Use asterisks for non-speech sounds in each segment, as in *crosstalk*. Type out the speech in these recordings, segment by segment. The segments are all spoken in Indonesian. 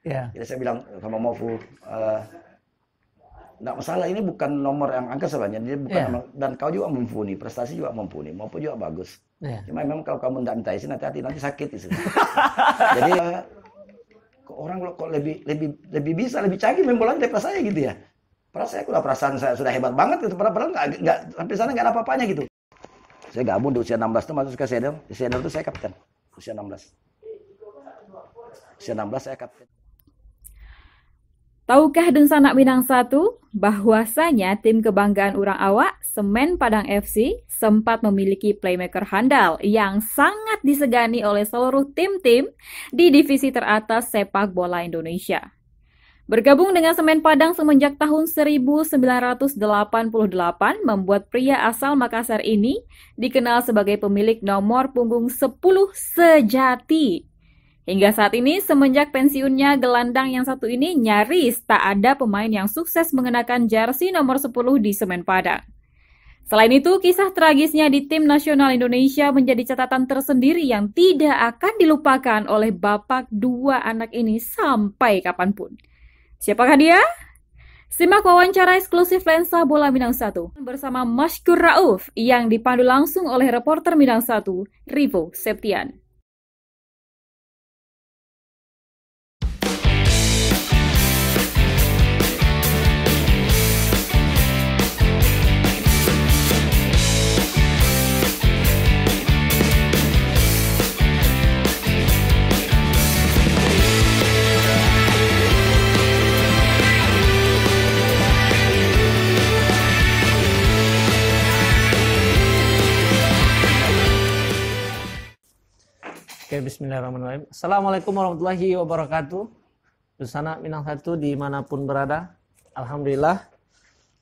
Yeah. Jadi saya bilang sama Mofu, uh, eh, nggak masalah ini bukan nomor yang angka sebenarnya dia bukan yeah. nomor, dan kau juga mumpuni prestasi juga mumpuni pun juga bagus yeah. cuma memang kalau kamu tidak minta izin hati-hati nanti sakit izin *laughs* jadi eh, kok orang kok lebih lebih lebih bisa lebih canggih main bola daripada saya gitu ya padahal saya sudah perasaan saya sudah hebat banget gitu perasaan padahal nggak nggak sampai sana nggak ada apa-apanya gitu saya gabung di usia 16 itu masuk ke senior di senior itu saya kapten usia 16 usia 16 saya kapten Tahukah Densanak Minang satu, bahwasanya tim kebanggaan orang awak, Semen Padang FC, sempat memiliki playmaker handal yang sangat disegani oleh seluruh tim-tim di divisi teratas sepak bola Indonesia. Bergabung dengan Semen Padang semenjak tahun 1988 membuat pria asal Makassar ini dikenal sebagai pemilik nomor punggung 10 sejati Hingga saat ini, semenjak pensiunnya gelandang yang satu ini nyaris tak ada pemain yang sukses mengenakan jersey nomor 10 di Semen Padang. Selain itu, kisah tragisnya di tim nasional Indonesia menjadi catatan tersendiri yang tidak akan dilupakan oleh bapak dua anak ini sampai kapanpun. Siapakah dia? Simak wawancara eksklusif Lensa Bola Minang 1 bersama Mashkur Rauf yang dipandu langsung oleh reporter Minang 1, Rivo Septian. Oke, bismillahirrahmanirrahim. Assalamualaikum warahmatullahi wabarakatuh. Susana Minang Satu dimanapun berada. Alhamdulillah.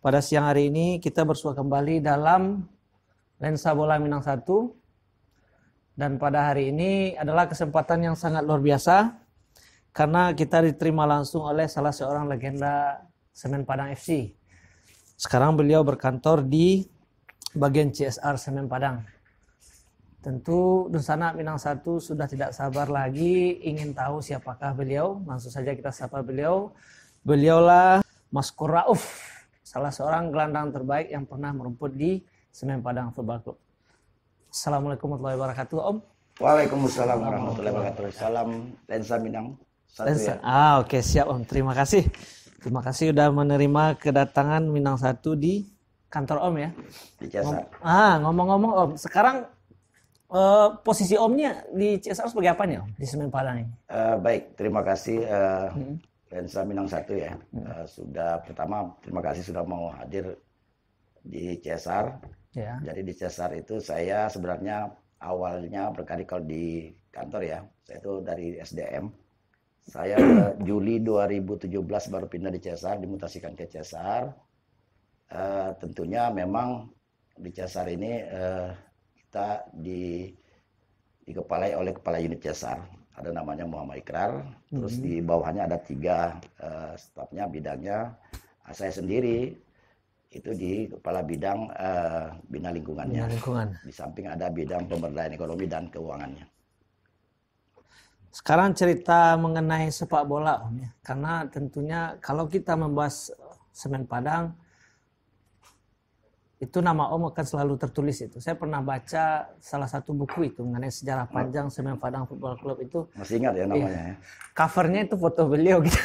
Pada siang hari ini kita bersua kembali dalam lensa bola Minang Satu. Dan pada hari ini adalah kesempatan yang sangat luar biasa. Karena kita diterima langsung oleh salah seorang legenda Semen Padang FC. Sekarang beliau berkantor di bagian CSR Semen Padang Tentu Dunsana Minang Satu sudah tidak sabar lagi ingin tahu siapakah beliau. Langsung saja kita sapa beliau. Beliaulah mas kurauf salah seorang gelandang terbaik yang pernah merumput di Semen Padang Football Club. Assalamualaikum warahmatullahi wabarakatuh, Om. Waalaikumsalam warahmatullahi wabarakatuh. Salam Lensa Minang. Satu ya. Lensa. Ya. Ah, oke okay, siap Om. Terima kasih. Terima kasih sudah menerima kedatangan Minang Satu di kantor Om ya. Di jasa. Ngom ah, ngomong-ngomong Om, sekarang Uh, posisi omnya di CSR sebagai apa nih di Semen Padang ini? Uh, baik, terima kasih uh, hmm. Lensa Minang satu ya. Hmm. Uh, sudah pertama terima kasih sudah mau hadir di CSR. Yeah. Jadi di CSR itu saya sebenarnya awalnya berkarir di kantor ya. Saya itu dari SDM. Saya *clears throat* Juli 2017 baru pindah di CSR, dimutasikan ke CSR. Uh, tentunya memang di CSR ini uh, kita di dikepalai oleh kepala unit CSR ada namanya Muhammad Ikrar terus mm -hmm. di bawahnya ada tiga uh, stafnya bidangnya uh, saya sendiri itu di kepala bidang uh, bina lingkungannya bina lingkungan. di samping ada bidang pemberdayaan ekonomi dan keuangannya sekarang cerita mengenai sepak bola om ya karena tentunya kalau kita membahas semen padang itu nama Om akan selalu tertulis itu. Saya pernah baca salah satu buku itu mengenai sejarah oh. panjang Semen Padang Football Club itu. Masih ingat ya iya. namanya ya. Covernya itu foto beliau gitu.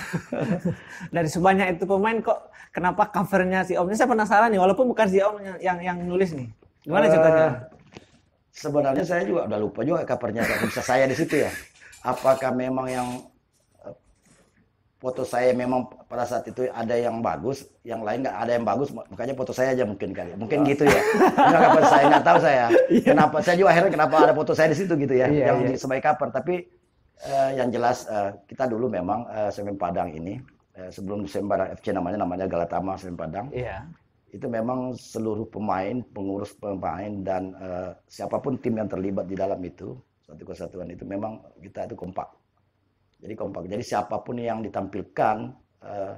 *laughs* Dari sebanyak itu pemain kok kenapa covernya si Omnya? saya penasaran nih walaupun bukan si Om yang yang nulis nih. Gimana eh, ceritanya? sebenarnya saya juga udah lupa juga covernya bisa saya di situ ya. Apakah memang yang foto saya memang pada saat itu ada yang bagus, yang lain nggak ada yang bagus, makanya foto saya aja mungkin kali, ya. mungkin oh. gitu ya. kenapa saya nggak tahu saya, *laughs* iya. kenapa saya juga akhirnya kenapa ada foto saya di situ gitu ya, yeah, yang yeah. sebagai cover. Tapi uh, yang jelas uh, kita dulu memang uh, semen Padang ini uh, sebelum semen FC namanya namanya Galatama semen Padang. Yeah. Itu memang seluruh pemain, pengurus pemain dan uh, siapapun tim yang terlibat di dalam itu satu kesatuan itu memang kita itu kompak jadi kompak. Jadi siapapun yang ditampilkan uh,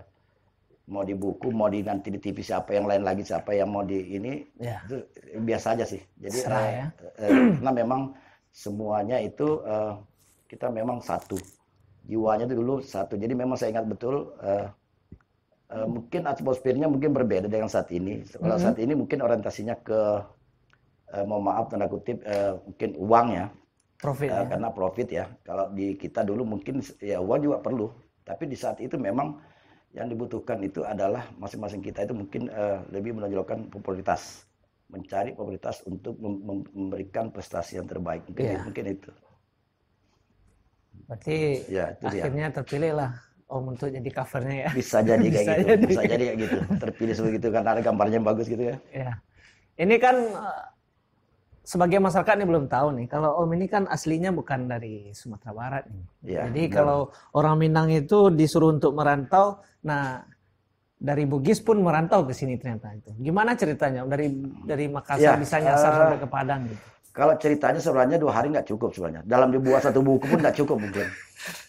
mau di buku, mau di nanti di TV siapa yang lain lagi, siapa yang mau di ini yeah. itu biasa aja sih. Jadi Serah, eh, ya? Uh, karena memang semuanya itu uh, kita memang satu. Jiwanya itu dulu satu. Jadi memang saya ingat betul uh, uh, mungkin atmosfernya mungkin berbeda dengan saat ini. Kalau mm -hmm. saat ini mungkin orientasinya ke uh, mohon maaf tanda kutip uh, mungkin uang ya Profit. Uh, ya. Karena profit ya. Kalau di kita dulu mungkin ya uang juga perlu, tapi di saat itu memang yang dibutuhkan itu adalah masing-masing kita itu mungkin uh, lebih menonjolkan popularitas, mencari popularitas untuk memberikan prestasi yang terbaik. Mungkin, yeah. mungkin itu. Berarti ya, itu akhirnya terpilih lah oh untuk jadi covernya ya. Bisa jadi kayak *laughs* Bisa gitu. Jadi. Bisa jadi kayak gitu. Terpilih seperti itu karena ada gambarnya yang bagus gitu ya. Ya. Ini kan eh, sebagai masyarakat ini belum tahu nih kalau Om ini kan aslinya bukan dari Sumatera Barat nih. Ya, Jadi benar. kalau orang Minang itu disuruh untuk merantau, nah dari Bugis pun merantau ke sini ternyata itu. Gimana ceritanya dari dari Makassar ya, bisa nyasar uh, sampai ke Padang gitu? Kalau ceritanya sebenarnya dua hari nggak cukup sebenarnya. Dalam dibuat satu buku pun nggak cukup mungkin.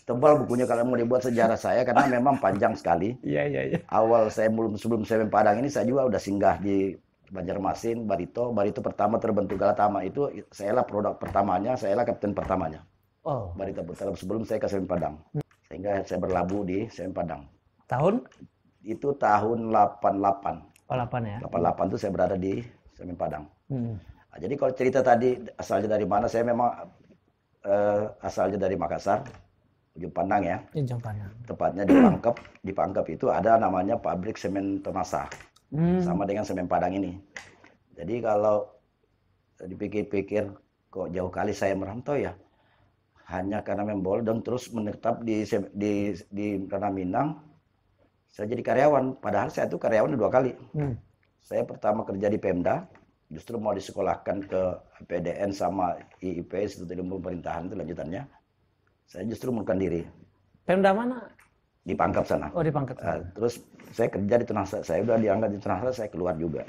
Tebal bukunya kalau mau dibuat sejarah saya karena memang panjang sekali. Iya iya iya. Awal saya belum sebelum saya ke Padang ini saya juga udah singgah di Banjarmasin, Barito. Barito pertama terbentuk Galatama itu saya lah produk pertamanya, saya lah kapten pertamanya. Oh. Barito pertama sebelum saya ke Semen Padang. Sehingga saya berlabuh di Semen Padang. Tahun? Itu tahun 88. Oh, 8 ya. 88 itu saya berada di Semen Padang. Hmm. Nah, jadi kalau cerita tadi asalnya dari mana, saya memang eh, asalnya dari Makassar, Ujung Pandang ya. Ujung Pandang. Tepatnya di Pangkep. Di Pangkep itu ada namanya pabrik semen Temasa hmm. sama dengan semen padang ini. Jadi kalau dipikir-pikir kok jauh kali saya merantau ya, hanya karena membol dan terus menetap di di di Tanah Minang, saya jadi karyawan. Padahal saya itu karyawan dua kali. Hmm. Saya pertama kerja di Pemda, justru mau disekolahkan ke PDN sama IIP Institut Ilmu Pemerintahan itu lanjutannya. Saya justru mengundurkan diri. Pemda mana? Dipangkap sana. Oh, di Uh, eh, terus saya kerja di Tunasa, saya udah diangkat di Tunasa, saya keluar juga.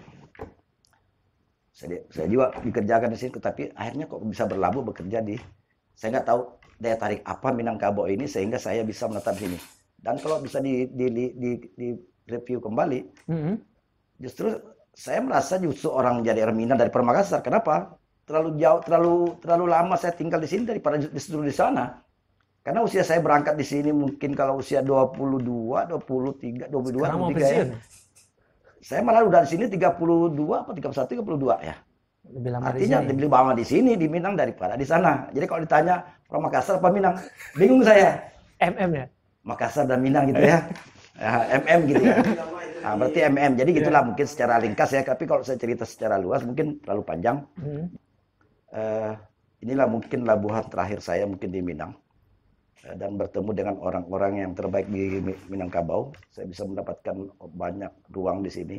Saya, saya juga dikerjakan di sini, tapi akhirnya kok bisa berlabuh bekerja di, saya nggak tahu daya tarik apa Minangkabau ini sehingga saya bisa menetap di sini. Dan kalau bisa di, di, di, di, di review kembali, mm -hmm. justru saya merasa justru orang jadi Ermina dari Permakassar. Kenapa? Terlalu jauh, terlalu terlalu lama saya tinggal di sini daripada justru di sana. Karena usia saya berangkat di sini mungkin kalau usia 22, 23, 22, Sekarang 23 mau ya. Saya malah udah di sini 32 apa 31 32 ya. Lebih lama Artinya di sini. lebih lama di sini di Minang daripada di sana. Jadi kalau ditanya orang Makassar apa Minang, bingung saya. MM ya. Makassar dan Minang gitu ya. MM gitu ya. Nah, berarti MM. Jadi iya. gitulah mungkin secara ringkas ya. Tapi kalau saya cerita secara luas mungkin terlalu panjang. Hmm. Eh, inilah mungkin labuhan terakhir saya mungkin di Minang dan bertemu dengan orang-orang yang terbaik di Minangkabau. Saya bisa mendapatkan banyak ruang di sini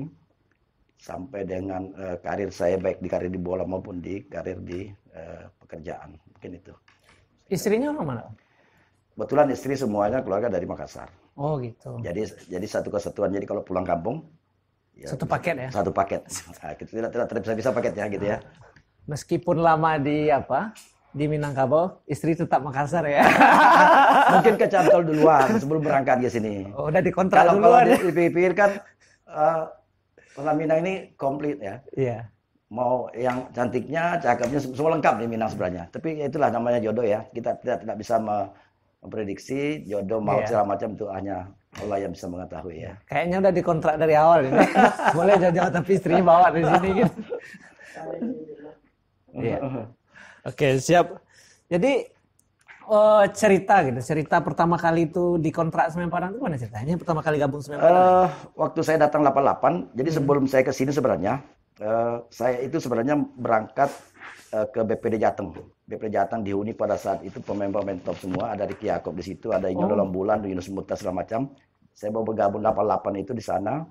sampai dengan uh, karir saya baik di karir di bola maupun di karir di uh, pekerjaan. Mungkin itu. Istrinya orang mana? Kebetulan istri semuanya keluarga dari Makassar. Oh gitu. Jadi jadi satu kesatuan. Jadi kalau pulang kampung ya, satu paket ya. Satu paket. *laughs* Nah, kita tidak tidak bisa bisa paket ya gitu ya. Meskipun lama di apa? di Minangkabau, istri tetap Makassar ya. *laughs* Mungkin kecantol duluan sebelum berangkat ke sini. Oh, udah dikontrak kalau, duluan. Kalau ya. dipikir kan uh, Minang ini komplit ya. Iya. Mau yang cantiknya, cakepnya semua lengkap di Minang sebenarnya. Tapi ya itulah namanya jodoh ya. Kita tidak tidak bisa memprediksi jodoh mau yeah. segala macam itu hanya Allah yang bisa mengetahui ya. Kayaknya udah dikontrak dari awal ini. *laughs* Boleh jauh-jauh tapi istrinya bawa di sini gitu. Iya. yeah. *laughs* Oke, siap. Jadi oh, cerita gitu, cerita pertama kali itu di kontrak Semen Padang itu mana ceritanya? Pertama kali gabung Semen Padang? Uh, waktu saya datang 88, jadi hmm. sebelum saya ke sini sebenarnya, uh, saya itu sebenarnya berangkat uh, ke BPD Jateng. BPD Jateng dihuni pada saat itu pemain-pemain top semua, ada Ricky Yakob di situ, ada Inyo oh. Bulan, Yunus Muta segala macam. Saya mau bergabung 88 itu di sana.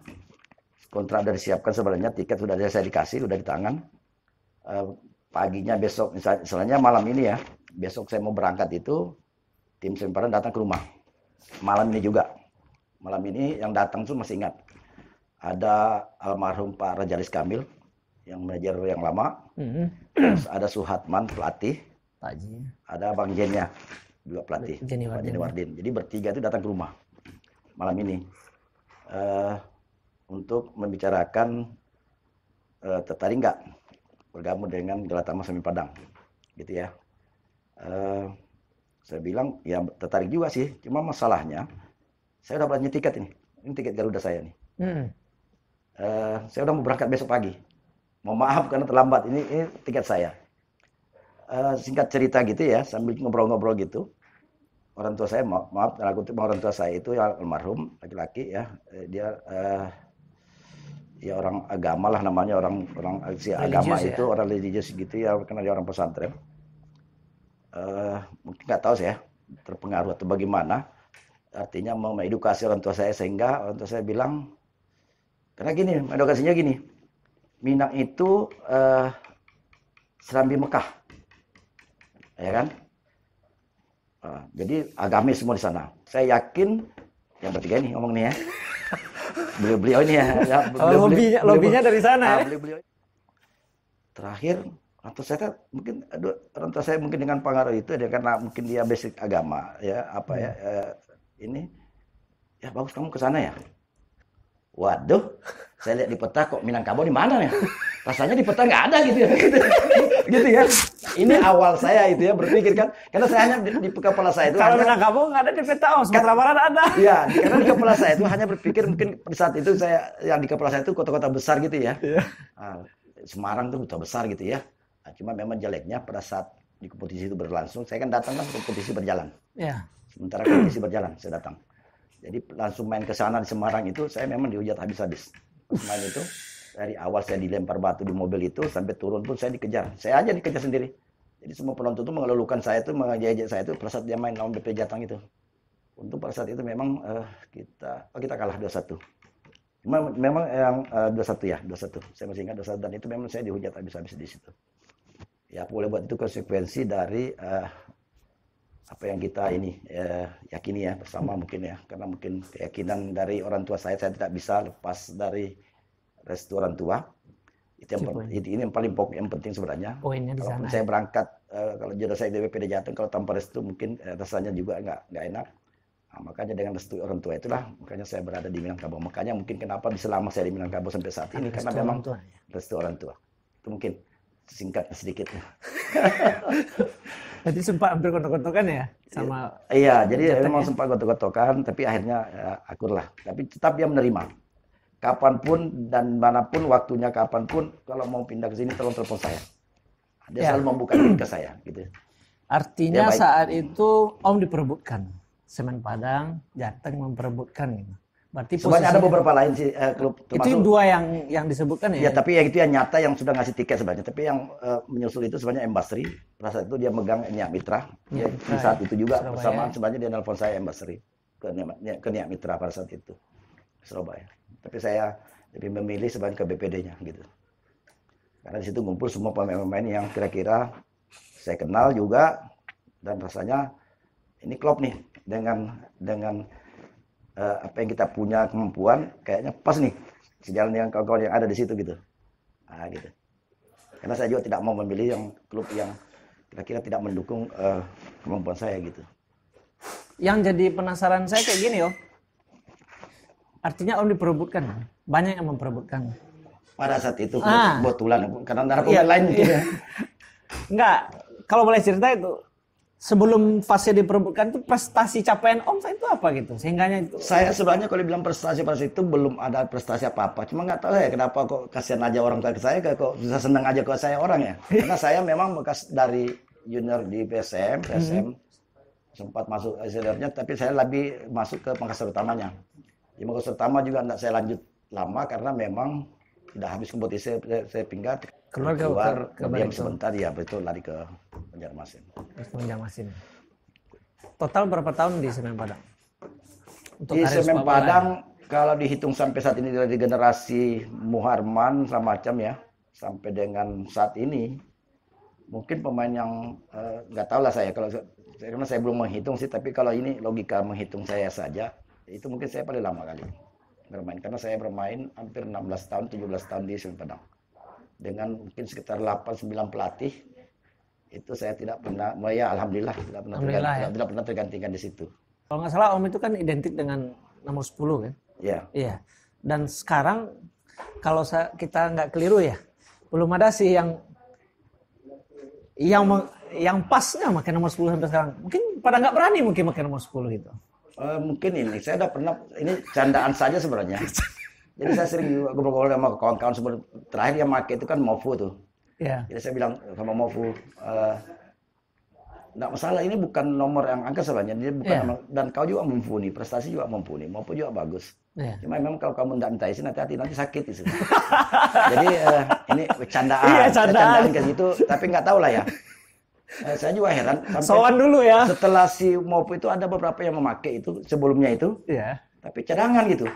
Kontrak sudah disiapkan sebenarnya, tiket sudah saya dikasih, sudah di tangan. Uh, paginya besok misalnya malam ini ya besok saya mau berangkat itu tim semparan datang ke rumah malam ini juga malam ini yang datang tuh masih ingat ada almarhum Pak Rajalis Kamil yang manajer yang lama mm-hmm. terus ada Suhatman pelatih Pakji. ada Bang Jennya juga pelatih Jenny Pak Jenny Wardin jadi bertiga itu datang ke rumah malam ini uh, untuk membicarakan uh, eh, tertarik nggak bergabung dengan Galatama Semi Padang gitu ya uh, saya bilang ya tertarik juga sih cuma masalahnya saya udah punya tiket ini ini tiket Garuda saya nih hmm. uh, saya udah mau berangkat besok pagi mau maaf karena terlambat ini, ini tiket saya uh, singkat cerita gitu ya sambil ngobrol-ngobrol gitu orang tua saya maaf, kalau orang tua saya itu almarhum laki-laki ya dia uh, ya orang agama lah namanya orang orang si agama ya? itu orang religius gitu ya karena dia orang pesantren uh, mungkin nggak tahu sih ya terpengaruh atau bagaimana artinya mau mengedukasi orang tua saya sehingga orang tua saya bilang karena gini edukasinya gini Minang itu uh, serambi Mekah ya kan uh, jadi agamis semua di sana saya yakin yang bertiga ini ngomong nih ya beliau beliau ini ya, oh, ya beliau, dari sana ah, ya beliau, beliau. terakhir atau saya kan mungkin aduh, rantai saya mungkin dengan pengaruh itu dia karena mungkin dia basic agama ya apa ya hmm. eh, ini ya bagus kamu ke sana ya waduh saya lihat di peta kok Minangkabau di mana ya rasanya di peta nggak ada gitu ya *laughs* gitu ya ini awal saya itu ya berpikir kan karena saya hanya di, di kepala saya itu kalau menang kamu nggak ada di peta om. Oh, Sumatera Barat ada ya karena di kepala saya itu hanya berpikir mungkin pada saat itu saya yang di kepala saya itu kota-kota besar gitu ya yeah. Iya. nah, Semarang tuh kota besar gitu ya nah, cuma memang jeleknya pada saat di kompetisi itu berlangsung saya kan datang kan kompetisi berjalan yeah. sementara kompetisi berjalan saya datang jadi langsung main ke sana di Semarang itu saya memang dihujat habis-habis. Main itu dari awal saya dilempar batu di mobil itu sampai turun pun saya dikejar. Saya aja dikejar sendiri. Jadi semua penonton itu mengelulukan saya itu, mengajak saya itu pada saat dia main lawan BP Jatang itu. Untuk pada saat itu memang uh, kita oh, kita kalah 2-1. Cuma memang yang uh, eh, 2 ya, 2-1. Saya masih ingat 2-1 dan itu memang saya dihujat habis-habis di situ. Ya boleh buat itu konsekuensi dari uh, apa yang kita ini uh, yakini ya bersama mungkin ya karena mungkin keyakinan dari orang tua saya saya tidak bisa lepas dari restu orang tua itu yang paling, ini yang paling pokok yang penting sebenarnya. kalau saya berangkat uh, kalau jodoh saya DWP di Jateng kalau tanpa restu mungkin uh, rasanya juga nggak nggak enak. Nah, makanya dengan restu orang tua itulah makanya saya berada di Minangkabau. Makanya mungkin kenapa bisa lama saya di Minangkabau sampai saat ini restu karena memang tua, ya? restu orang tua. Itu mungkin singkat sedikit. jadi *laughs* sempat hampir gotok-gotokan ya sama Iya, jadi memang ya? sempat gotok-gotokan tapi akhirnya ya, akur lah. Tapi tetap dia menerima kapanpun dan manapun waktunya kapanpun kalau mau pindah ke sini tolong telepon saya. Dia ya. selalu membuka diri ke saya gitu. Artinya ya, saat itu Om diperbutkan Semen Padang, Jateng memperebutkan Berarti Sebanyak ada beberapa lain sih eh, klub termasuk, Itu dua yang yang disebutkan ya. Ya, tapi ya itu yang nyata yang sudah ngasih tiket sebenarnya. Tapi yang eh, menyusul itu sebenarnya Embasri. Rasa itu dia megang Nia Mitra. Ya, ya, di saat itu juga Surabaya. bersamaan sebenarnya dia nelpon saya Embasri ke ke Nia Mitra pada saat itu. Surabaya tapi saya lebih memilih sebagai ke BPD-nya gitu karena di situ ngumpul semua pemain-pemain yang kira-kira saya kenal juga dan rasanya ini klop nih dengan dengan uh, apa yang kita punya kemampuan kayaknya pas nih sejalan dengan kawan-kawan yang ada di situ gitu nah, gitu karena saya juga tidak mau memilih yang klub yang kira-kira tidak mendukung uh, kemampuan saya gitu yang jadi penasaran saya kayak gini yo Artinya Om diperebutkan. Banyak yang memperebutkan. Pada saat itu ah. kebetulan karena antara. iya, lain iya. ya. Enggak. Kalau boleh cerita itu sebelum fase diperebutkan itu prestasi capaian Om saya itu apa gitu? Sehingganya itu. Saya sebenarnya kalau bilang prestasi pada itu belum ada prestasi apa-apa. Cuma nggak tahu ya kenapa kok kasihan aja orang tua ke saya kok bisa seneng aja ke saya orang ya. *laughs* Karena saya memang bekas dari junior di PSM, PSM -hmm. sempat masuk seniornya tapi saya lebih masuk ke pangkas utamanya. Di Mangkus pertama juga tidak saya lanjut lama karena memang tidak habis kompetisi saya, saya pinggat keluar, keluar ke, ke sebentar ya betul lari ke Banjarmasin. Banjarmasin. Total berapa tahun di Semen Padang? Untuk di Semen Padang ya? kalau dihitung sampai saat ini dari generasi Muharman sama macam ya sampai dengan saat ini mungkin pemain yang eh, nggak uh, tahu lah saya kalau saya, karena saya belum menghitung sih tapi kalau ini logika menghitung saya saja itu mungkin saya paling lama kali bermain karena saya bermain hampir 16 tahun 17 tahun di Sri dengan mungkin sekitar 8 9 pelatih itu saya tidak pernah oh ya alhamdulillah tidak pernah alhamdulillah, tergantikan, ya. tidak pernah tergantikan di situ. Kalau nggak salah Om itu kan identik dengan nomor 10 kan? Iya. Iya. Dan sekarang kalau kita nggak keliru ya, belum ada sih yang yang yang pasnya makan nomor 10 sampai sekarang. Mungkin pada nggak berani mungkin makan nomor 10 gitu uh, mungkin ini saya udah pernah ini candaan saja sebenarnya. Jadi saya sering ngobrol-ngobrol sama kawan-kawan sebelum terakhir yang make itu kan Mofu tuh. Yeah. Jadi saya bilang sama Mofu, uh, nggak masalah ini bukan nomor yang angka sebenarnya, ini bukan yeah. nomor, dan kau juga mumpuni, prestasi juga mumpuni, Mofu juga bagus. Yeah. Cuma memang kalau kamu tidak minta izin hati-hati nanti sakit itu. Jadi uh, ini candaan, yeah, candaan. candaan kayak gitu, tapi nggak tahu lah ya eh, saya juga heran. Soan dulu ya. Setelah si mop itu ada beberapa yang memakai itu sebelumnya itu. Iya. Tapi cadangan gitu.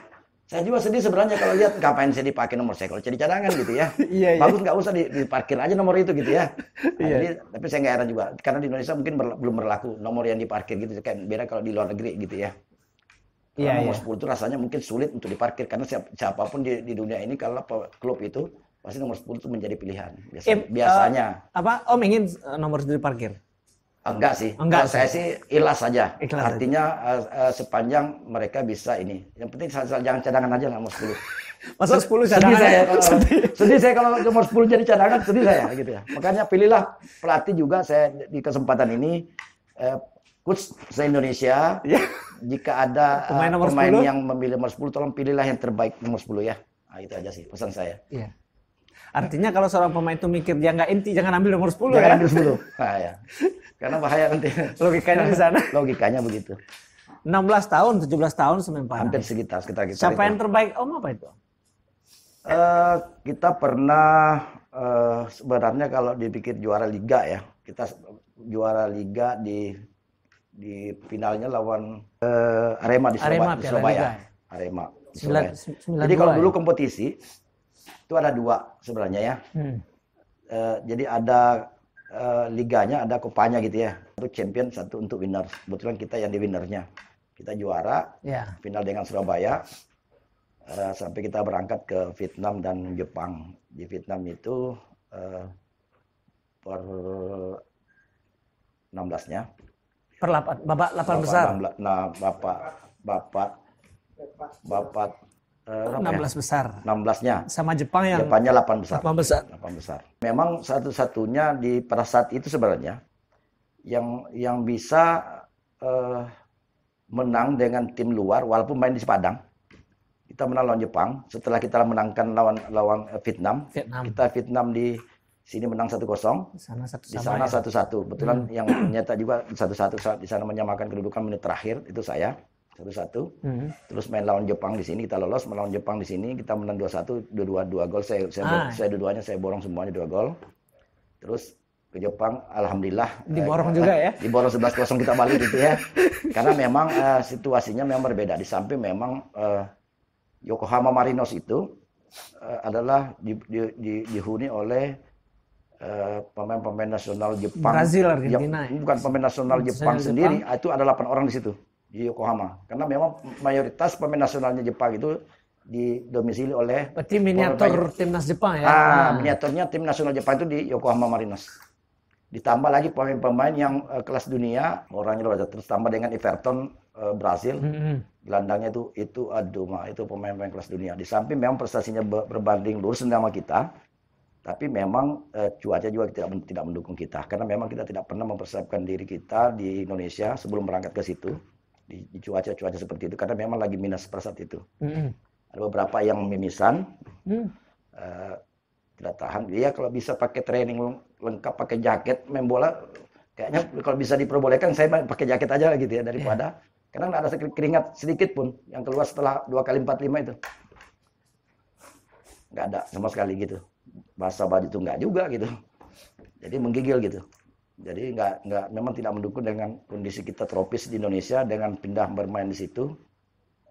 Saya juga sedih sebenarnya kalau lihat ngapain saya dipakai nomor saya kalau jadi cadangan gitu ya. *laughs* Iya, iya, Bagus nggak iya. usah diparkir aja nomor itu gitu ya. Nah, *laughs* iya. Jadi tapi saya nggak heran juga karena di Indonesia mungkin berla belum berlaku nomor yang diparkir gitu Kayak beda kalau di luar negeri gitu ya. Iya, iya, nomor iya. 10 itu rasanya mungkin sulit untuk diparkir karena siap, siapapun di, di dunia ini kalau klub itu pasti nomor 10 itu menjadi pilihan. Biasa, eh, biasanya. Uh, apa? Om ingin eh, nomor 10 parkir? Enggak sih. Enggak. Kalau saya sih ikhlas saja. Ikhlas Artinya uh, uh, sepanjang mereka bisa ini. Yang penting jangan cadangan aja nomor 10. *laughs* Masa 10 cadangan? Sedih saya ya? kalau sedih. sedih saya kalau nomor 10 jadi cadangan, sedih saya gitu ya. Makanya pilihlah pelatih juga saya di kesempatan ini eh, coach saya indonesia Yeah. Jika ada pemain, nomor pemain 10? yang memilih nomor 10 tolong pilihlah yang terbaik nomor 10 ya. Nah, itu aja sih pesan saya. Yeah. Artinya kalau seorang pemain itu mikir dia nggak inti, jangan ambil nomor 10 jangan ya. Ambil 10. *laughs* Nah, ya. Karena bahaya nanti. Logikanya di sana. *laughs* Logikanya begitu. 16 tahun, 17 tahun semempan. Hampir sekitar, sekitar kita. Siapa itu. yang terbaik Om apa itu? Uh, kita pernah uh, sebenarnya kalau dipikir juara liga ya, kita juara liga di di finalnya lawan uh, Arema di Surabaya. Arema, di Surabaya. Arema. Di Surabaya. 9, Jadi kalau dulu ya? kompetisi itu ada dua sebenarnya ya. Hmm. Uh, jadi ada uh, liganya, ada kopanya gitu ya. Satu champion, satu untuk winner. Kebetulan kita yang di winnernya. Kita juara, yeah. final dengan Surabaya. Uh, sampai kita berangkat ke Vietnam dan Jepang. Di Vietnam itu uh, per 16-nya. Per lapan, bapak lapan besar. nah, bapak bapak bapak Uh, eh, 16 ya? besar. 16-nya. Sama Jepang yang Jepangnya 8 besar. 8 besar. 8 besar. Memang satu-satunya di pada saat itu sebenarnya yang yang bisa uh, menang dengan tim luar walaupun main di Padang. Kita menang lawan Jepang, setelah kita menangkan lawan lawan eh, Vietnam, Vietnam. kita Vietnam di sini menang 1-0. Di sana 1-1. Di sana 1-1. Ya. Betulan hmm. yang nyata juga 1-1 saat di sana menyamakan kedudukan menit terakhir itu saya satu-satu. hmm Terus main lawan Jepang di sini kita lolos, melawan Jepang di sini kita menang dua satu dua-dua dua gol. Saya saya, ah. saya dua-duanya saya borong semuanya dua gol. Terus ke Jepang, alhamdulillah eh, diborong eh, juga ya. Diborong sebelas kosong kita balik gitu ya. Karena memang eh, situasinya memang berbeda. Di samping memang eh, Yokohama Marinos itu eh, adalah di, di, di, dihuni oleh eh, pemain-pemain eh, nasional Jepang. Brazil, Argentina. Ya, ya? bukan pemain nasional Jepang sendiri, itu ada delapan orang di situ di Yokohama karena memang mayoritas pemain nasionalnya Jepang itu didomisili oleh berarti miniatur timnas Jepang ya ah, nah. miniaturnya tim nasional Jepang itu di Yokohama Marinos ditambah lagi pemain-pemain yang uh, kelas dunia orangnya luar biasa terus tambah dengan Everton uh, eh, Brasil mm-hmm. gelandangnya itu itu aduh mah itu pemain-pemain kelas dunia di samping memang prestasinya berbanding lurus sama kita tapi memang eh, cuaca juga tidak tidak mendukung kita karena memang kita tidak pernah mempersiapkan diri kita di Indonesia sebelum berangkat ke situ di, cuaca-cuaca seperti itu karena memang lagi minus pada saat itu. Mm. Ada beberapa yang mimisan, mm. uh, tidak tahan. Dia kalau bisa pakai training lengkap, pakai jaket main bola, kayaknya kalau bisa diperbolehkan saya pakai jaket aja gitu ya daripada yeah. karena nggak ada keringat sedikit pun yang keluar setelah dua kali empat lima itu nggak ada sama sekali gitu. Basah baju itu nggak juga gitu. Jadi menggigil gitu. Jadi nggak nggak memang tidak mendukung dengan kondisi kita tropis di Indonesia dengan pindah bermain di situ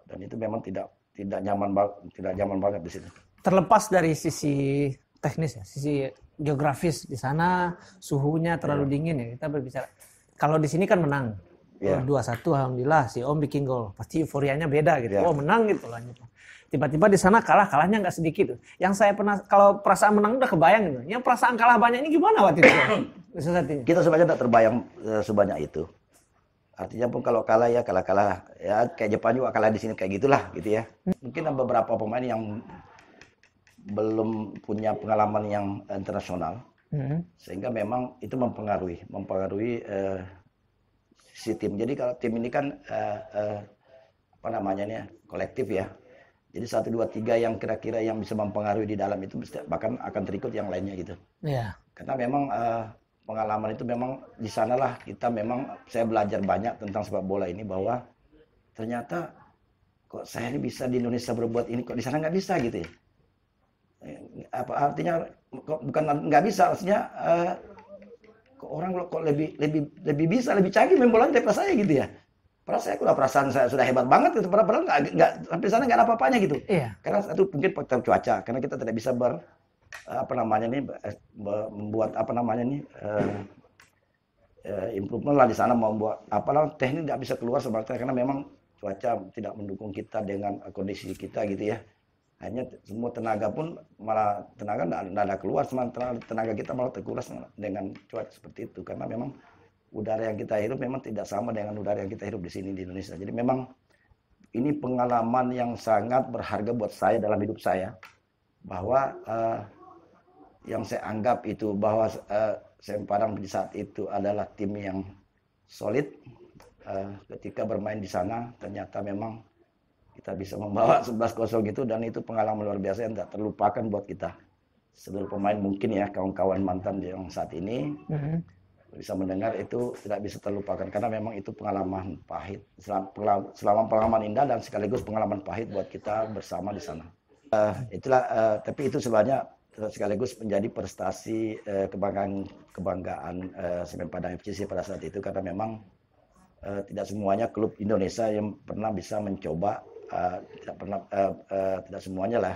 dan itu memang tidak tidak nyaman tidak nyaman banget di situ. Terlepas dari sisi teknis ya, sisi geografis di sana suhunya terlalu yeah. dingin ya kita berbicara. Kalau di sini kan menang. Iya. Dua satu alhamdulillah si Om bikin gol. Pasti euforianya beda gitu. Yeah. Oh, menang gitu lah. Gitu tiba-tiba di sana kalah kalahnya nggak sedikit yang saya pernah kalau perasaan menang udah kebayang gitu yang perasaan kalah banyak ini gimana waktu itu *coughs* kita sebenarnya nggak terbayang eh, sebanyak itu artinya pun kalau kalah ya kalah kalah ya kayak Jepang juga kalah di sini kayak gitulah gitu ya mungkin ada beberapa pemain yang belum punya pengalaman yang internasional hmm. sehingga memang itu mempengaruhi mempengaruhi eh, si tim jadi kalau tim ini kan eh, eh, apa namanya nih ya, kolektif ya jadi satu dua tiga yang kira-kira yang bisa mempengaruhi di dalam itu bahkan akan terikut yang lainnya gitu. Iya. Yeah. Karena memang uh, pengalaman itu memang di sanalah kita memang saya belajar banyak tentang sepak bola ini bahwa ternyata kok saya ini bisa di Indonesia berbuat ini kok di sana nggak bisa gitu ya. Eh, apa artinya kok bukan nggak bisa artinya uh, eh, kok orang kok lebih lebih lebih bisa lebih canggih main bola daripada saya gitu ya. Padahal saya udah perasaan saya sudah hebat banget gitu. Padahal, padahal nggak gak, sampai sana nggak ada apa-apanya gitu. Iya. Karena satu mungkin faktor cuaca. Karena kita tidak bisa ber eh, apa namanya nih eh, membuat apa namanya nih uh, improvement lah di sana mau buat apa lah teknik nggak bisa keluar sebenarnya karena memang cuaca tidak mendukung kita dengan kondisi kita gitu ya. Hanya semua tenaga pun malah tenaga tidak ada keluar, sementara tenaga kita malah terkuras dengan cuaca seperti itu karena memang udara yang kita hirup memang tidak sama dengan udara yang kita hirup di sini di Indonesia. Jadi memang ini pengalaman yang sangat berharga buat saya dalam hidup saya bahwa uh, yang saya anggap itu bahwa uh, eh, Semparang di saat itu adalah tim yang solid. Uh, ketika bermain di sana ternyata memang kita bisa membawa 11 *laughs* kosong gitu dan itu pengalaman luar biasa yang tidak terlupakan buat kita. Seluruh pemain mungkin ya kawan-kawan mantan yang saat ini. Mm -hmm bisa mendengar itu tidak bisa terlupakan karena memang itu pengalaman pahit selama pengalaman indah dan sekaligus pengalaman pahit buat kita bersama di sana uh, itulah uh, tapi itu sebenarnya sekaligus menjadi prestasi uh, kebanggaan kebanggaan uh, Semen Padang FCC pada saat itu karena memang uh, tidak semuanya klub Indonesia yang pernah bisa mencoba uh, tidak pernah uh, uh, tidak semuanya lah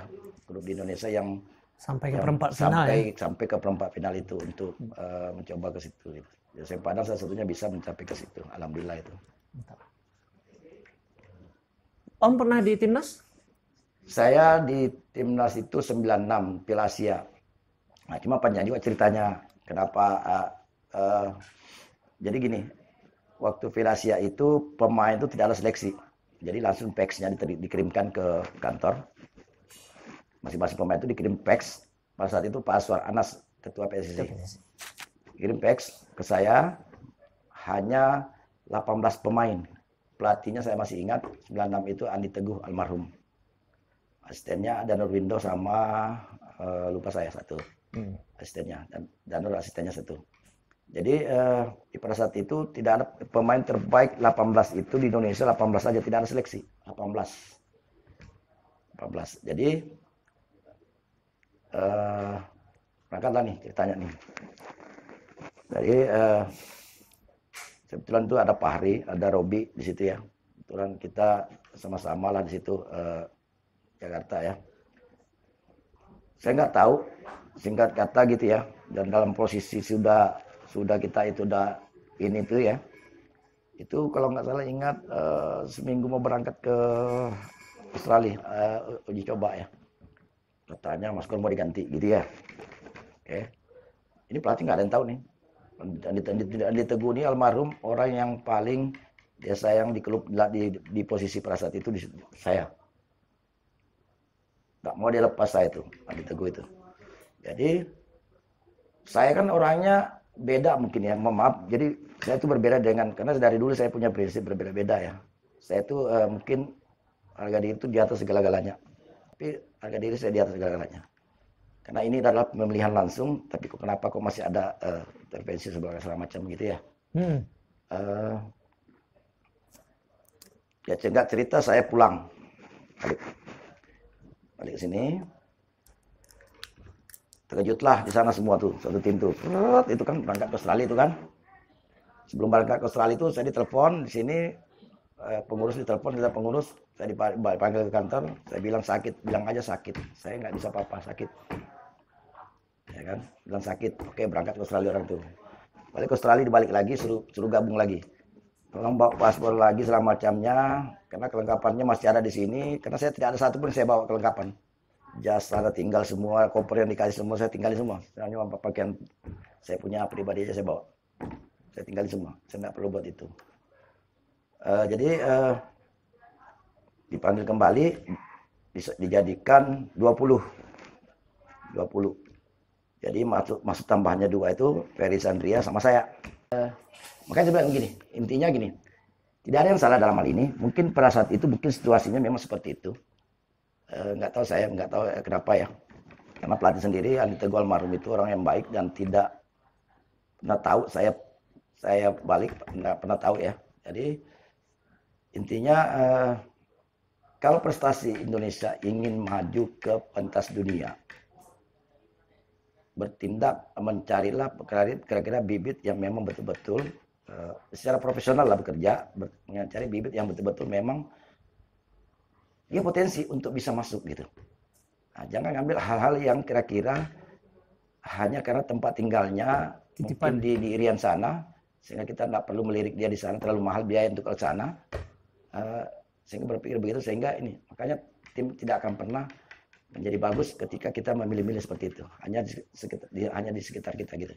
klub di Indonesia yang sampai ke perempat final sampai, ya? sampai ke perempat final itu hmm. untuk uh, mencoba ke situ gitu. ya, saya padahal salah satunya bisa mencapai ke situ alhamdulillah itu Om pernah di timnas saya di timnas itu 96 Piala Asia nah, cuma panjang juga ceritanya kenapa uh, uh, jadi gini waktu Pilasia itu pemain itu tidak ada seleksi jadi langsung peksnya dikirimkan ke kantor masing-masing pemain itu dikirim fax pada saat itu Pak Aswar Anas ketua PSSI kirim fax ke saya hanya 18 pemain pelatihnya saya masih ingat 96 itu Andi Teguh almarhum asistennya ada Nurwindo sama uh, lupa saya satu hmm. asistennya dan Danur asistennya satu jadi uh, pada saat itu tidak ada pemain terbaik 18 itu di Indonesia 18 saja tidak ada seleksi 18 14. Jadi uh, berangkatlah nih ceritanya nih. Jadi uh, kebetulan tuh ada Pahri, ada Robi di situ ya. Kebetulan kita sama-sama lah di situ uh, Jakarta ya. Saya nggak tahu singkat kata gitu ya. Dan dalam posisi sudah sudah kita itu udah ini tuh ya itu kalau nggak salah ingat uh, seminggu mau berangkat ke Australia uh, uji coba ya katanya masker mau diganti gitu ya oke okay. ini pelatih nggak ada yang tahu nih dan diteguh ini almarhum orang yang paling dia sayang di klub di, di posisi perasaan itu di, saya nggak mau dia lepas saya itu Andi Teguh itu jadi saya kan orangnya beda mungkin ya maaf jadi saya itu berbeda dengan karena dari dulu saya punya prinsip berbeda-beda ya saya itu uh, eh, mungkin harga diri itu di atas segala-galanya tapi harga diri saya di atas segalanya. Karena ini adalah pemilihan langsung, tapi kok kenapa kok masih ada uh, intervensi segala macam gitu ya. Hmm. Uh, ya cegat cerita saya pulang. Balik, balik sini. Terkejutlah di sana semua tuh, satu tim tuh. itu kan berangkat ke Australia itu kan. Sebelum berangkat ke Australia itu saya ditelepon di sini Eh, pengurus ditelepon kita pengurus saya dipanggil ke kantor saya bilang sakit bilang aja sakit saya nggak bisa apa-apa sakit ya kan bilang sakit oke berangkat ke Australia orang tuh balik ke Australia dibalik lagi suruh suruh gabung lagi tolong bawa paspor lagi selama macamnya karena kelengkapannya masih ada di sini karena saya tidak ada satupun saya bawa kelengkapan jas ada tinggal semua koper yang dikasih semua saya tinggalin semua hanya pakaian saya punya pribadi aja saya bawa saya tinggalin semua saya nggak perlu buat itu Uh, jadi uh, dipanggil kembali dijadikan 20. 20. Jadi masuk masuk tambahnya dua itu Ferry Sandria sama saya. Uh, makanya sebenarnya gini intinya gini. Tidak ada yang salah dalam hal ini. Mungkin pada saat itu mungkin situasinya memang seperti itu. Uh, tahu saya nggak tahu kenapa ya. Karena pelatih sendiri Andi Teguh Almarhum itu orang yang baik dan tidak pernah tahu saya saya balik nggak pernah tahu ya. Jadi Intinya uh, kalau prestasi Indonesia ingin maju ke pentas dunia, bertindak mencarilah kira-kira bibit yang memang betul-betul uh, secara profesional lah bekerja ber mencari bibit yang betul-betul memang dia potensi untuk bisa masuk gitu nah, jangan ngambil hal-hal yang kira-kira hanya karena tempat tinggalnya Titipan. mungkin di, di Irian sana sehingga kita tidak perlu melirik dia di sana terlalu mahal biaya untuk ke sana uh, eh, sehingga berpikir begitu sehingga ini makanya tim tidak akan pernah menjadi bagus ketika kita memilih-milih seperti itu hanya di sekitar di, hanya di sekitar kita gitu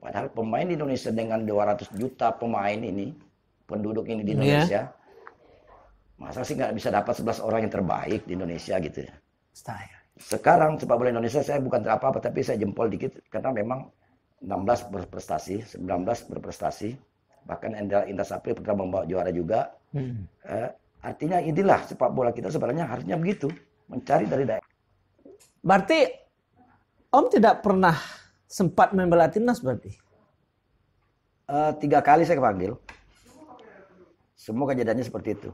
padahal pemain di Indonesia dengan 200 juta pemain ini penduduk ini di iya. Indonesia yeah. masa sih nggak bisa dapat 11 orang yang terbaik di Indonesia gitu ya sekarang sepak bola Indonesia saya bukan apa-apa tapi saya jempol dikit karena memang 16 berprestasi 19 berprestasi bahkan Endra Indra Sapri pernah membawa juara juga Hmm. Eh, artinya inilah sepak bola kita sebenarnya harusnya begitu, mencari dari daerah. Berarti Om tidak pernah sempat membela timnas berarti? Uh, tiga kali saya kepanggil. Semua kejadiannya seperti itu.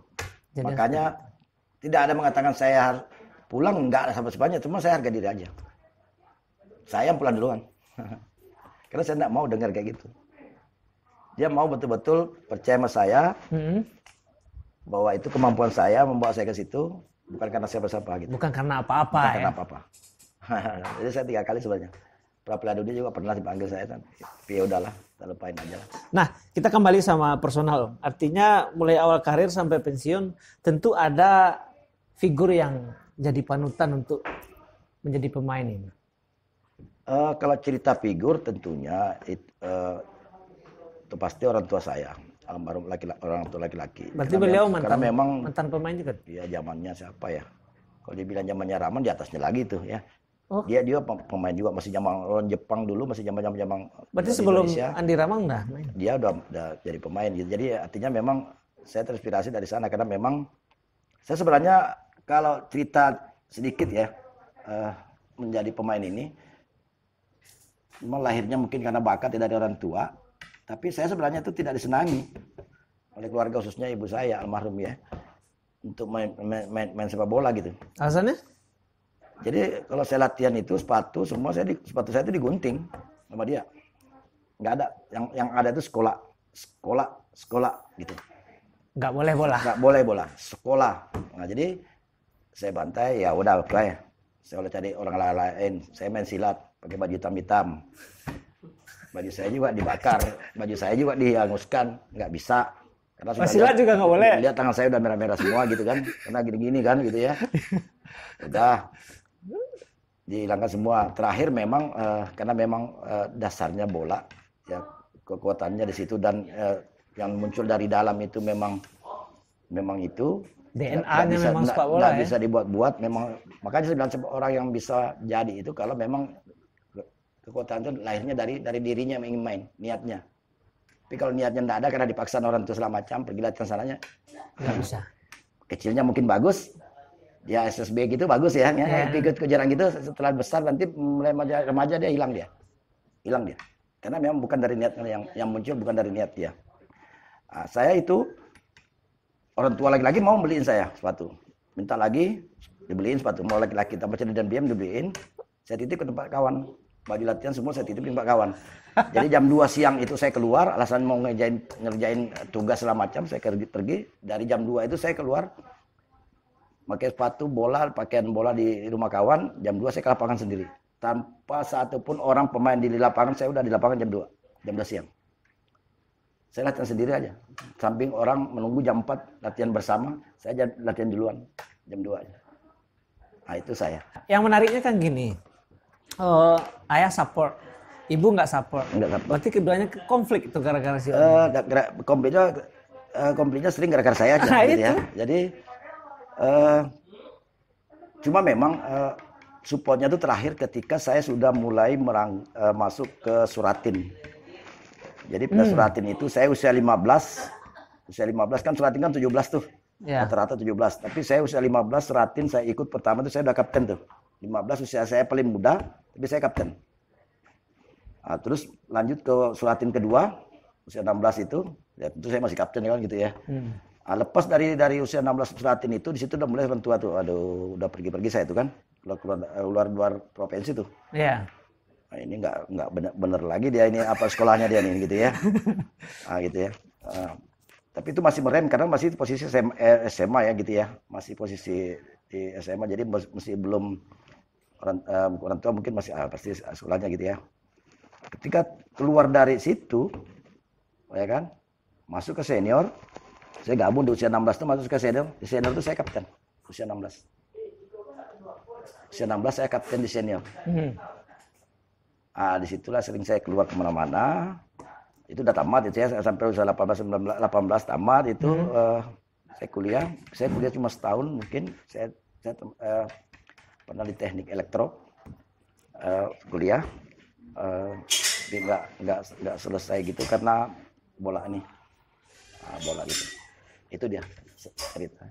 Jadi Makanya seperti... tidak ada mengatakan saya harus pulang, Enggak ada sampai sebanyak. Cuma saya harga diri aja. Saya yang pulang duluan. *laughs* Karena saya tidak mau dengar kayak gitu. Dia mau betul-betul percaya sama saya. Hmm bahwa itu kemampuan saya membawa saya ke situ bukan karena siapa-siapa gitu. Bukan karena apa-apa. ya? karena apa-apa. *laughs* Jadi saya tiga kali sebenarnya. Pra dunia juga pernah dipanggil saya kan. Ya udahlah, kita lupain aja lah. Nah, kita kembali sama personal. Artinya mulai awal karir sampai pensiun tentu ada figur yang jadi panutan untuk menjadi pemain ini. Uh, kalau cerita figur tentunya it, uh, itu pasti orang tua saya almarhum laki-laki orang tua laki-laki. Berarti karena beliau mantan, memang mantan pemain juga. Iya, zamannya siapa ya? Kalau dibilang zamannya Rahman di atasnya lagi tuh ya. Oh. Dia dia pemain juga masih zaman orang Jepang dulu masih zaman zaman zaman. Berarti sebelum Indonesia, Andi Ramang dah main. Dia udah, udah jadi pemain gitu. Jadi artinya memang saya terinspirasi dari sana karena memang saya sebenarnya kalau cerita sedikit ya uh, menjadi pemain ini memang lahirnya mungkin karena bakat ya dari orang tua tapi saya sebenarnya itu tidak disenangi oleh keluarga khususnya ibu saya almarhum ya untuk main main, main, main sepak bola gitu. Alasannya? Jadi kalau saya latihan itu sepatu semua saya di, sepatu saya itu digunting sama dia. Nggak ada yang yang ada itu sekolah sekolah sekolah gitu. Nggak boleh bola. Nggak boleh bola sekolah. Nah jadi saya bantai ya udah apa ya. Saya boleh cari orang lain. Saya main silat pakai baju hitam hitam baju saya juga dibakar baju saya juga dihanguskan nggak bisa karena Masih juga nggak boleh lihat tangan saya udah merah-merah semua gitu kan karena gini-gini kan gitu ya udah dihilangkan semua terakhir memang uh, karena memang uh, dasarnya bola ya kekuatannya di situ dan uh, yang muncul dari dalam itu memang memang itu DNA-nya memang sepak bola ya. bisa dibuat-buat memang makanya saya bilang orang yang bisa jadi itu kalau memang kekuatan itu lahirnya dari dari dirinya yang ingin main niatnya tapi kalau niatnya tidak ada karena dipaksa orang itu selama macam pergi latihan sananya nggak bisa kecilnya mungkin bagus ya SSB gitu bagus ya, ya. ya. ikut kejaran gitu setelah besar nanti mulai remaja, remaja dia hilang dia hilang dia karena memang bukan dari niat yang yang muncul bukan dari niat dia nah, saya itu orang tua lagi-lagi mau beliin saya sepatu minta lagi dibeliin sepatu mau lagi-lagi tanpa cerdas dan diam dibeliin saya titip ke tempat kawan baju latihan semua saya titipin Pak Kawan. Jadi jam 2 siang itu saya keluar, alasan mau ngerjain ngerjain tugas segala macam, saya pergi, pergi. Dari jam 2 itu saya keluar, pakai sepatu bola, pakaian bola di rumah kawan, jam 2 saya ke lapangan sendiri. Tanpa satupun orang pemain di lapangan, saya udah di lapangan jam 2, jam 2 siang. Saya latihan sendiri aja. Samping orang menunggu jam 4 latihan bersama, saya latihan duluan, jam 2 aja. Nah itu saya. Yang menariknya kan gini, uh, ayah support ibu nggak support nggak support berarti keduanya konflik itu gara-gara si uh, konfliknya uh, konfliknya sering gara-gara saya aja *laughs* nah, gitu ya jadi uh, cuma memang uh, supportnya itu terakhir ketika saya sudah mulai merang, uh, masuk ke suratin jadi pada hmm. suratin itu saya usia 15 usia 15 kan suratin kan 17 tuh ya. rata-rata yeah. 17 tapi saya usia 15 suratin saya ikut pertama tuh saya udah kapten tuh 15 usia saya paling muda tapi saya kapten. Nah, terus lanjut ke Sulatin kedua, usia 16 itu, ya tentu saya masih kapten ya kan gitu ya. Nah, lepas dari dari usia 16 Sulatin itu, di situ udah mulai orang tuh, aduh udah pergi-pergi saya itu kan, keluar keluar eh, luar luar provinsi tuh. Iya. Yeah. Nah, ini nggak nggak bener, bener lagi dia ini apa sekolahnya dia ini gitu ya. Nah, *laughs* gitu ya. Nah, tapi itu masih merem karena masih posisi SMA, eh, SMA ya gitu ya, masih posisi di SMA jadi masih belum orang, eh, orang tua mungkin masih ah, pasti sekolahnya gitu ya. Ketika keluar dari situ, ya kan, masuk ke senior, saya gabung di usia 16 itu masuk ke senior, di senior itu saya kapten, usia 16. Usia 16 saya kapten di senior. Hmm. Ah, disitulah sering saya keluar kemana-mana. Itu udah tamat itu ya, sampai usia 18, 19, 18 tamat itu hmm. uh, saya kuliah. Saya kuliah cuma setahun mungkin, saya, saya uh, pernah di teknik elektro uh, kuliah uh, nggak nggak nggak selesai gitu karena bola ini, uh, ah, bola gitu itu dia cerita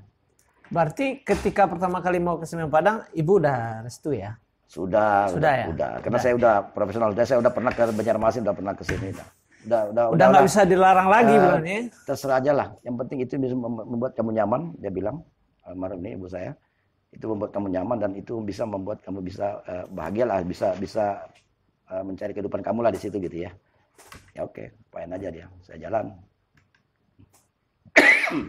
berarti ketika pertama kali mau ke Semen Padang ibu udah restu ya sudah sudah ya udah karena udah. saya udah profesional saya udah pernah ke Banjarmasin udah pernah ke sini udah udah udah udah nggak bisa dilarang lagi uh, eh, berarti terserah aja lah yang penting itu bisa membuat kamu nyaman dia bilang almarhum ini ibu saya itu membuat kamu nyaman dan itu bisa membuat kamu bisa uh, eh, bahagia lah bisa bisa uh, mencari kehidupan kamu lah di situ gitu ya ya oke okay, aja dia saya jalan *coughs*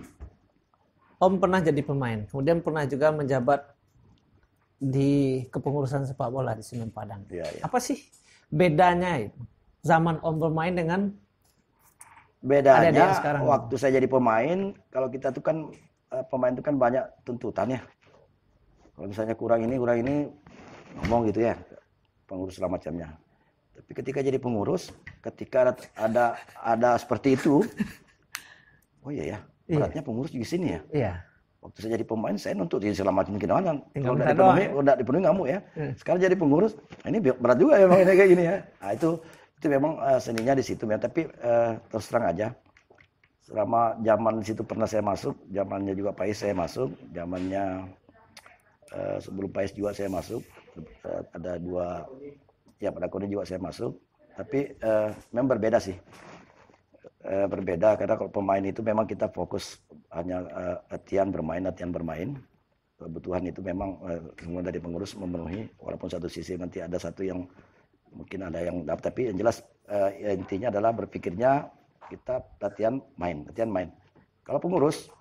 Om pernah jadi pemain kemudian pernah juga menjabat di kepengurusan sepak bola di Semen Padang ya, ya. apa sih bedanya zaman Om bermain dengan bedanya sekarang waktu saya jadi pemain kalau kita tuh kan eh, pemain itu kan banyak tuntutan ya kalau misalnya kurang ini, kurang ini, ngomong gitu ya, pengurus segala jamnya. Tapi ketika jadi pengurus, ketika ada ada, ada seperti itu, oh iya ya, iya. beratnya pengurus di sini ya. Iya. Waktu saya jadi pemain, saya nuntut ini selama jam mungkin orang. Kalau tidak dipenuhi, ya. kalau tidak dipenuhi ngamuk ya. Hmm. Sekarang jadi pengurus, ini berat juga ya memang ini kayak gini ya. Nah, itu itu memang uh, seninya di situ ya. Tapi uh, terus terang aja, selama zaman situ pernah saya masuk, zamannya juga Pak saya masuk, zamannya Eh, sebelum Pais juga saya masuk uh, ada dua ya pada kode juga saya masuk tapi uh, memang berbeda sih uh, berbeda karena kalau pemain itu memang kita fokus hanya uh, latihan bermain latihan bermain kebutuhan itu memang uh, semua dari pengurus memenuhi walaupun satu sisi nanti ada satu yang mungkin ada yang dapat tapi yang jelas uh, intinya adalah berpikirnya kita latihan main latihan main kalau pengurus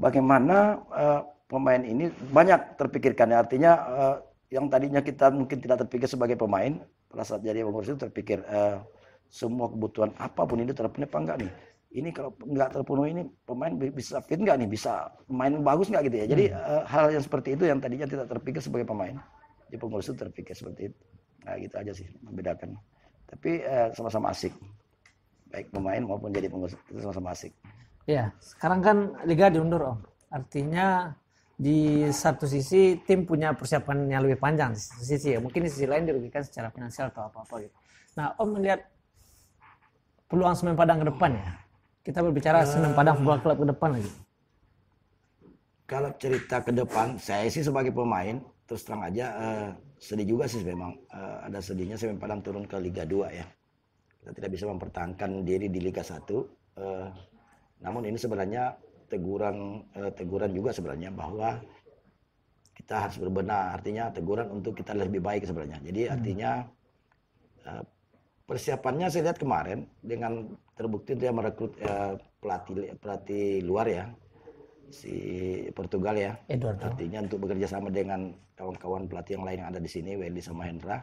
bagaimana uh, pemain ini banyak terpikirkan. Artinya uh, yang tadinya kita mungkin tidak terpikir sebagai pemain, pada saat jadi pengurus itu terpikir uh, semua kebutuhan apapun itu terpenuhi apa enggak nih. Ini kalau nggak terpenuhi ini pemain bisa fit nggak nih, bisa main bagus nggak gitu ya. Jadi uh, hal yang seperti itu yang tadinya tidak terpikir sebagai pemain, di pengurus itu terpikir seperti itu. Nah gitu aja sih membedakan. Tapi sama sama-sama asik, baik pemain maupun jadi pengurus itu sama-sama asik. Ya, sekarang kan liga diundur om. Artinya di satu sisi tim punya persiapan yang lebih panjang di satu sisi ya mungkin di sisi lain dirugikan secara finansial atau apa apa gitu. Nah Om melihat peluang Semen Padang ke depan ya kita berbicara Semen Padang Football eh. Club ke depan lagi. Kalau cerita ke depan saya sih sebagai pemain terus terang aja uh, sedih juga sih memang uh, ada sedihnya Semen Padang turun ke Liga 2 ya kita tidak bisa mempertahankan diri di Liga 1 uh, namun ini sebenarnya teguran eh, teguran juga sebenarnya bahwa kita harus berbenah artinya teguran untuk kita lebih baik sebenarnya jadi hmm. artinya eh, persiapannya saya lihat kemarin dengan terbukti dia merekrut eh, pelatih pelatih luar ya si Portugal ya Eduardo. artinya untuk bekerja sama dengan kawan-kawan pelatih yang lain yang ada di sini Wendy sama Hendra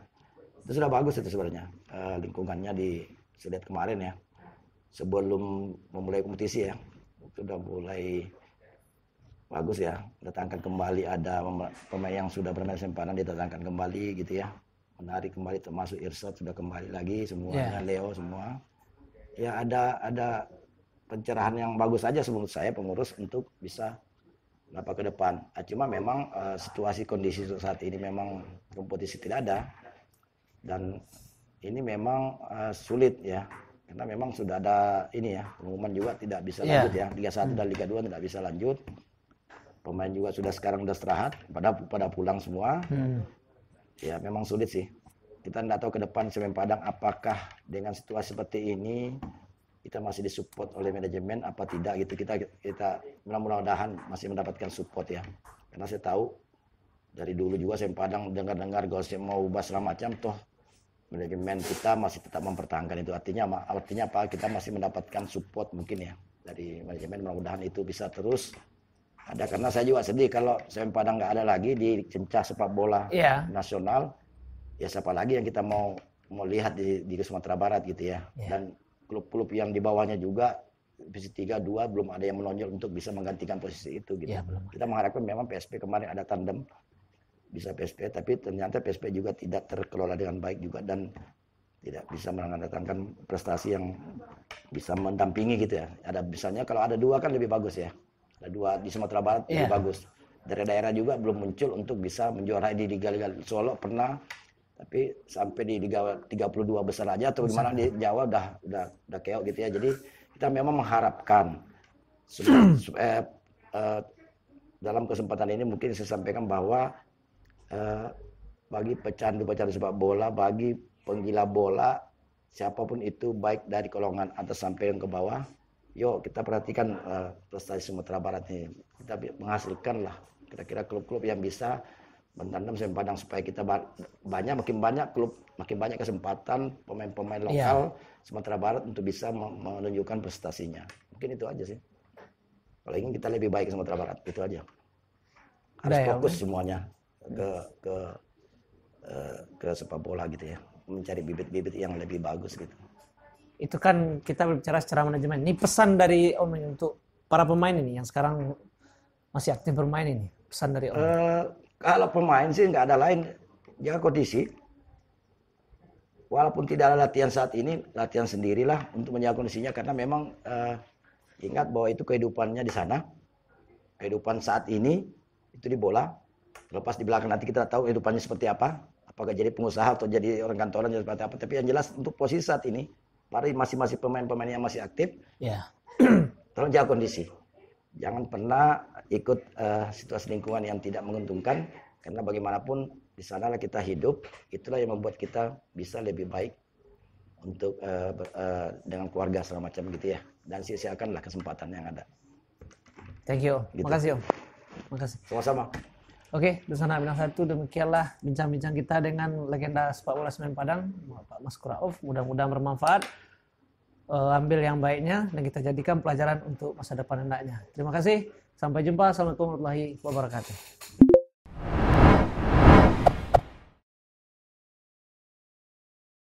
itu sudah bagus itu sebenarnya eh, lingkungannya di saya lihat kemarin ya sebelum memulai kompetisi ya sudah mulai bagus ya datangkan kembali ada pemain yang sudah bermain sempanan didatangkan kembali gitu ya menarik kembali termasuk Irsat sudah kembali lagi semuanya yeah. Leo semua ya ada ada pencerahan yang bagus aja menurut saya pengurus untuk bisa apa ke depan nah, cuma memang uh, situasi kondisi saat ini memang kompetisi tidak ada dan ini memang uh, sulit ya karena memang sudah ada ini ya pengumuman juga tidak bisa iya. lanjut ya Liga 1 hmm. dan Liga 2 tidak bisa lanjut pemain juga sudah sekarang sudah istirahat pada pada pulang semua hmm. ya memang sulit sih kita tidak tahu ke depan Semen Padang apakah dengan situasi seperti ini kita masih disupport oleh manajemen apa tidak gitu kita kita mudah-mudahan masih mendapatkan support ya karena saya tahu dari dulu juga Semen Padang dengar-dengar gosip mau ubah segala macam toh manajemen kita masih tetap mempertahankan itu artinya apa? artinya apa kita masih mendapatkan support mungkin ya dari manajemen mudah-mudahan itu bisa terus ada karena saya juga sedih kalau saya Padang nggak ada lagi di cencah sepak bola yeah. nasional ya siapa lagi yang kita mau mau lihat di, di Sumatera Barat gitu ya yeah. dan klub-klub yang di bawahnya juga bisa tiga dua belum ada yang menonjol untuk bisa menggantikan posisi itu gitu. Ya, Kita mengharapkan memang PSP kemarin ada tandem bisa PSP tapi ternyata PSP juga tidak terkelola dengan baik juga dan tidak bisa menandatangkan prestasi yang bisa mendampingi gitu ya. Ada misalnya kalau ada dua kan lebih bagus ya. Ada dua di Sumatera Barat yeah. lebih iya. bagus. Dari daerah juga belum muncul untuk bisa menjuarai di liga-liga Solo pernah tapi sampai di liga 32 besar aja atau gimana di Jawa udah udah udah keok gitu ya. Jadi kita memang mengharapkan *clears throat* eh, eh, dalam kesempatan ini mungkin saya sampaikan bahwa Eh, bagi pecandu-pecandu sepak bola, bagi penggila bola, siapapun itu baik dari golongan atas sampai yang ke bawah. Yuk kita perhatikan uh, prestasi Sumatera Barat ini. Kita menghasilkan lah kira-kira klub-klub yang bisa menanam sempadang padang supaya kita banyak makin banyak klub makin banyak kesempatan pemain-pemain iya. lokal yeah. Sumatera Barat untuk bisa menunjukkan prestasinya mungkin itu aja sih kalau ingin kita lebih baik Sumatera Barat itu aja harus Udah ya, fokus ya, semuanya ke ke eh, ke sepak bola gitu ya mencari bibit-bibit yang lebih bagus gitu itu kan kita berbicara secara manajemen ini pesan dari om untuk para pemain ini yang sekarang masih aktif bermain ini pesan dari om uh, kalau pemain sih nggak ada lain jaga ya, kondisi walaupun tidak ada latihan saat ini latihan sendirilah untuk menjaga kondisinya karena memang uh, ingat bahwa itu kehidupannya di sana kehidupan saat ini itu di bola Lepas di belakang nanti kita tahu hidupannya seperti apa. Apakah jadi pengusaha atau jadi orang kantoran jadi seperti apa. Tapi yang jelas untuk posisi saat ini, pari masing-masing pemain-pemain yang masih aktif, yeah. Ya. *clears throat* tolong jaga kondisi. Jangan pernah ikut uh, situasi lingkungan yang tidak menguntungkan. Karena bagaimanapun di sanalah kita hidup, itulah yang membuat kita bisa lebih baik untuk uh, uh, dengan keluarga segala macam gitu ya. Dan sia-siakanlah kesempatan yang ada. Thank you. Gitu. Makasih Om. Makasih. Sama-sama. Oke, okay, sana bilang Satu, demikianlah bincang-bincang kita dengan legenda sepak bola Semen Padang, Pak Mas Kurauf. Mudah-mudahan bermanfaat. Uh, ambil yang baiknya dan kita jadikan pelajaran untuk masa depan anaknya. Terima kasih. Sampai jumpa. Assalamualaikum warahmatullahi wabarakatuh.